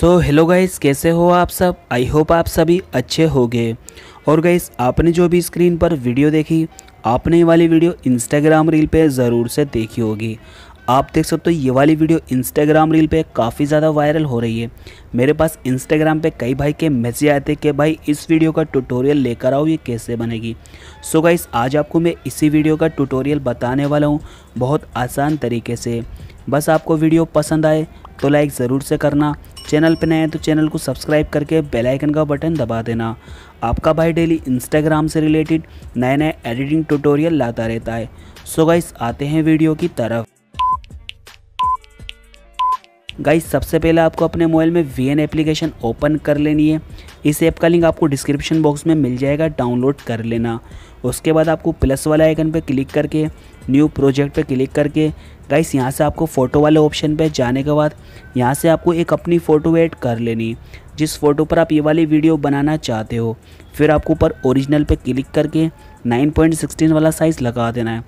so hello guys कैसे हो आप सब आई होप आप सभी अच्छे होंगे और गाइस आपने जो भी स्क्रीन पर वीडियो देखी आपने ये वाली वीडियो इंस्टाग्राम रील पे ज़रूर से देखी होगी आप देख सकते हो तो ये वाली वीडियो इंस्टाग्राम रील पे काफ़ी ज़्यादा वायरल हो रही है मेरे पास इंस्टाग्राम पे कई भाई के मैसेज आए थे कि भाई इस वीडियो का ट्यूटोरियल लेकर आओ ये कैसे बनेगी सो so गाइस आज आपको मैं इसी वीडियो का ट्यूटोरियल बताने वाला हूँ बहुत आसान तरीके से बस आपको वीडियो पसंद आए तो लाइक ज़रूर से करना चैनल पर नए हैं तो चैनल को सब्सक्राइब करके बेल आइकन का बटन दबा देना आपका भाई डेली इंस्टाग्राम से रिलेटेड नए नए एडिटिंग ट्यूटोरियल लाता रहता है सो गाइस आते हैं वीडियो की तरफ गाइस सबसे पहले आपको अपने मोबाइल में वी एप्लीकेशन ओपन कर लेनी है इस ऐप का लिंक आपको डिस्क्रिप्शन बॉक्स में मिल जाएगा डाउनलोड कर लेना उसके बाद आपको प्लस वाला आइकन पर क्लिक करके न्यू प्रोजेक्ट पर क्लिक करके गाइस यहाँ से आपको फ़ोटो वाले ऑप्शन पर जाने के बाद यहाँ से आपको एक अपनी फ़ोटो एड कर लेनी जिस फ़ोटो पर आप ये वाली वीडियो बनाना चाहते हो फिर आपको ऊपर ओरिजिनल पर क्लिक करके 9.16 वाला साइज़ लगा देना है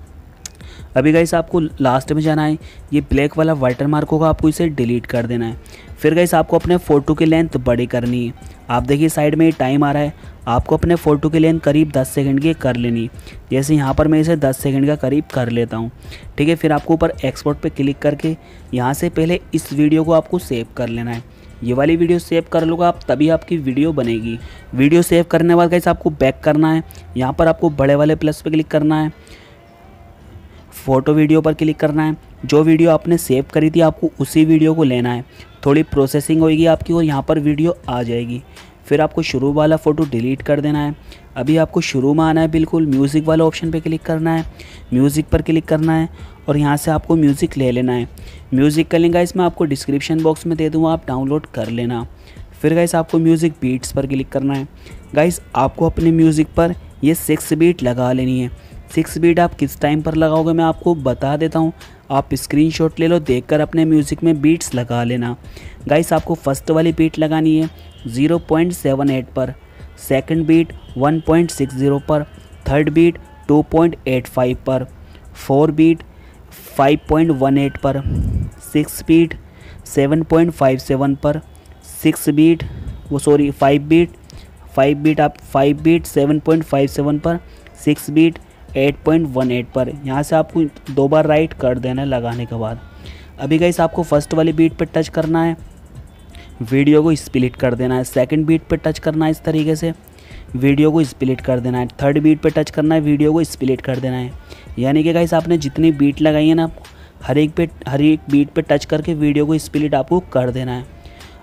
अभी गाइस आपको लास्ट में जाना है ये ब्लैक वाला वाटर मार्क होगा आपको इसे डिलीट कर देना है फिर गाइस आपको अपने फ़ोटो की लेंथ बड़ी करनी है आप देखिए साइड में टाइम आ रहा है आपको अपने फ़ोटो की लेंथ करीब 10 सेकंड की कर लेनी जैसे यहाँ पर मैं इसे 10 सेकंड का करीब कर लेता हूँ ठीक है फिर आपको ऊपर एक्सपोर्ट पर क्लिक करके यहाँ से पहले इस वीडियो को आपको सेव कर लेना है ये वाली वीडियो सेव कर लोगा आप तभी आपकी वीडियो बनेगी वीडियो सेव करने के बाद गाइस आपको बैक करना है यहाँ पर आपको बड़े वाले प्लस पर क्लिक करना है फ़ोटो वीडियो पर क्लिक करना है जो वीडियो आपने सेव करी थी आपको उसी वीडियो को लेना है थोड़ी प्रोसेसिंग होगी आपकी और यहाँ पर वीडियो आ जाएगी फिर आपको शुरू वाला फ़ोटो डिलीट कर देना है अभी आपको शुरू में आना है बिल्कुल म्यूज़िक वाला ऑप्शन पे क्लिक करना है म्यूज़िक पर क्लिक करना है और यहाँ से आपको म्यूज़िक ले लेना है म्यूज़िक का लिंक इसमें मैं आपको डिस्क्रिप्शन बॉक्स में दे दूँगा आप डाउनलोड कर लेना फिर गाइस आपको म्यूज़िक बीट्स पर क्लिक करना है गाइस आपको अपने म्यूज़िक पर ये सिक्स बीट लगा लेनी है सिक्स बीट आप किस टाइम पर लगाओगे मैं आपको बता देता हूँ आप स्क्रीनशॉट ले लो देखकर अपने म्यूज़िक में बीट्स लगा लेना गाइस आपको फर्स्ट वाली बीट लगानी है 0.78 पर सेकंड बीट 1.60 पर थर्ड बीट 2.85 पर फोर बीट 5.18 पर सिक्स बीट 7.57 पर सिक्स बीट वो sorry five beat five beat आप फाइव बीट 7.57 पर सिक्स बीट 8.18 पर यहाँ से आपको दो बार राइट कर देना है लगाने के बाद अभी गई आपको फर्स्ट वाली बीट पर टच करना है वीडियो को स्प्लिट कर देना है सेकंड बीट पर टच करना है इस तरीके से वीडियो को स्प्लिट कर देना है थर्ड बीट पे टच करना है वीडियो को स्प्लिट कर देना है यानी कि गाइस आपने जितनी बीट लगाई है ना हर एक पे हर एक बीट पे टच करके वीडियो को स्प्लिट आपको कर देना है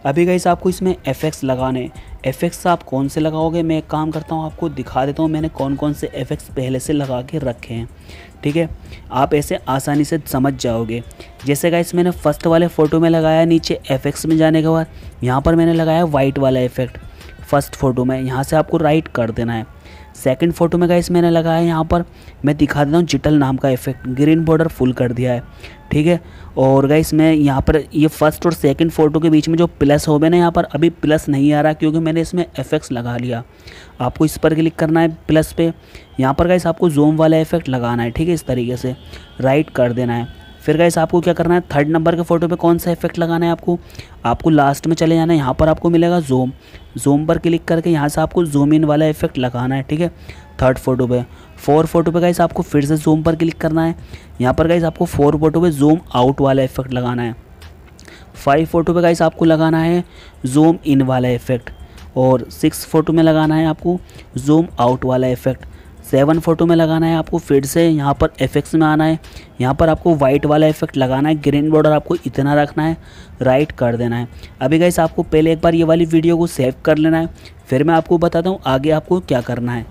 अभी गाइस आपको इसमें एफ़ेक्ट्स लगाने एफेक्ट्स आप कौन से लगाओगे मैं एक काम करता हूँ आपको दिखा देता हूँ मैंने कौन कौन से इफेक्ट्स पहले से लगा के रखे हैं ठीक है आप ऐसे आसानी से समझ जाओगे जैसे इस मैंने फर्स्ट वाले फ़ोटो में लगाया नीचे एफेक्ट्स में जाने के बाद यहाँ पर मैंने लगाया वाइट वाला इफेक्ट फर्स्ट फ़ोटो में यहाँ से आपको राइट कर देना है सेकंड फोटो में गाइस मैंने लगाया है यहाँ पर मैं दिखा देता हूँ चिटल नाम का इफेक्ट ग्रीन बॉर्डर फुल कर दिया है ठीक है और गाइस मैं यहाँ पर ये फर्स्ट और सेकंड फ़ोटो के बीच में जो प्लस हो गया ना यहाँ पर अभी प्लस नहीं आ रहा क्योंकि मैंने इसमें इफ़ेक्ट्स लगा लिया आपको इस पर क्लिक करना है प्लस पे यहाँ पर गाइस आपको जोम वाला इफेक्ट लगाना है ठीक है इस तरीके से राइट कर देना है फिर गाइस आपको क्या करना है थर्ड नंबर के फ़ोटो पे कौन सा इफेक्ट लगाना है आपको आपको लास्ट में चले जाना है यहाँ पर आपको मिलेगा जूम जूम पर क्लिक करके यहाँ से आपको जूम इन वाला इफेक्ट लगाना है ठीक है थर्ड फोटो पे फोर फोटो पे गाइस आपको फिर से जूम पर क्लिक करना है यहाँ पर गाइस आपको फोर फोटो पे जूम आउट वाला इफेक्ट लगाना है फाइव फोटो पे गाइस आपको लगाना है जूम इन वाला इफेक्ट और सिक्स फोटो में लगाना है आपको जूम आउट वाला इफेक्ट सेवन फोटो में लगाना है आपको फिर से यहाँ पर इफेक्ट्स में आना है यहाँ पर आपको वाइट वाला इफेक्ट लगाना है ग्रीन बॉर्डर आपको इतना रखना है राइट कर देना है अभी गाइस आपको पहले एक बार ये वाली वीडियो को सेव कर लेना है फिर मैं आपको बताता हूँ आगे आपको क्या करना है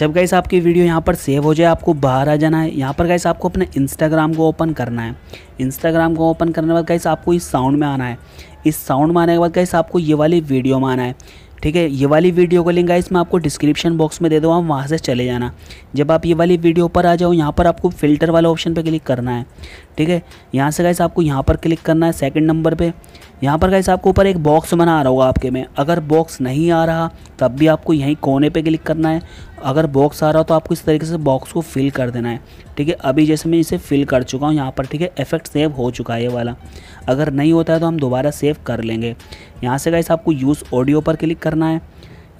जब गाइस आपकी वीडियो यहाँ पर सेव हो जाए आपको बाहर आ जाना है यहाँ पर गाइस आपको अपने इंस्टाग्राम को ओपन करना है इंस्टाग्राम को ओपन करने के बाद गाइस आपको इस साउंड में आना है इस साउंड में आने के बाद गाइस आपको ये वाली वीडियो में आना है ठीक है ये वाली वीडियो का लिंक आई मैं आपको डिस्क्रिप्शन बॉक्स में दे दूँ आप वहाँ से चले जाना जब आप ये वाली वीडियो पर आ जाओ यहाँ पर आपको फिल्टर वाला ऑप्शन पर क्लिक करना है ठीक है यहाँ से गाइस आपको यहाँ पर क्लिक करना है सेकेंड नंबर पर यहाँ पर गाइस आपको ऊपर एक बॉक्स बना आ रहा होगा आपके में अगर बॉक्स नहीं आ रहा तब भी आपको यहीं कोने पर क्लिक करना है अगर बॉक्स आ रहा हो तो आपको इस तरीके से बॉक्स को फिल कर देना है ठीक है अभी जैसे मैं इसे फिल कर चुका हूँ यहाँ पर ठीक है इफेक्ट सेव हो चुका है ये वाला अगर नहीं होता है तो हम दोबारा सेव कर लेंगे यहाँ से गाइस आपको यूज़ ऑडियो पर क्लिक करना है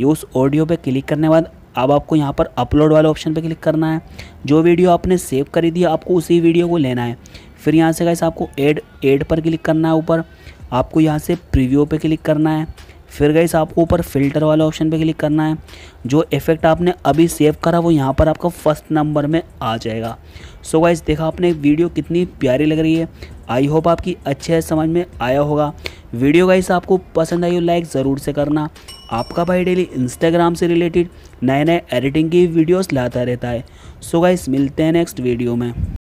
यूज़ ऑडियो पर क्लिक करने के बाद अब आपको यहाँ पर अपलोड वाले ऑप्शन पर क्लिक करना है जो वीडियो आपने सेव करी दी आपको उसी वीडियो को लेना है फिर यहाँ से गाइस आपको एड एड पर क्लिक करना है ऊपर आपको यहाँ से प्रीव्यू पे क्लिक करना है फिर गाइस आपको ऊपर फिल्टर वाले ऑप्शन पे क्लिक करना है जो इफेक्ट आपने अभी सेव करा वो यहाँ पर आपका फर्स्ट नंबर में आ जाएगा सो so गाइज देखा आपने वीडियो कितनी प्यारी लग रही है आई होप आपकी अच्छे समझ में आया होगा वीडियो गाइस आपको पसंद आई हो लाइक ज़रूर से करना आपका भाई डेली इंस्टाग्राम से रिलेटेड नए नए एडिटिंग की वीडियोस लाता रहता है सो so गाइस मिलते हैं नेक्स्ट वीडियो में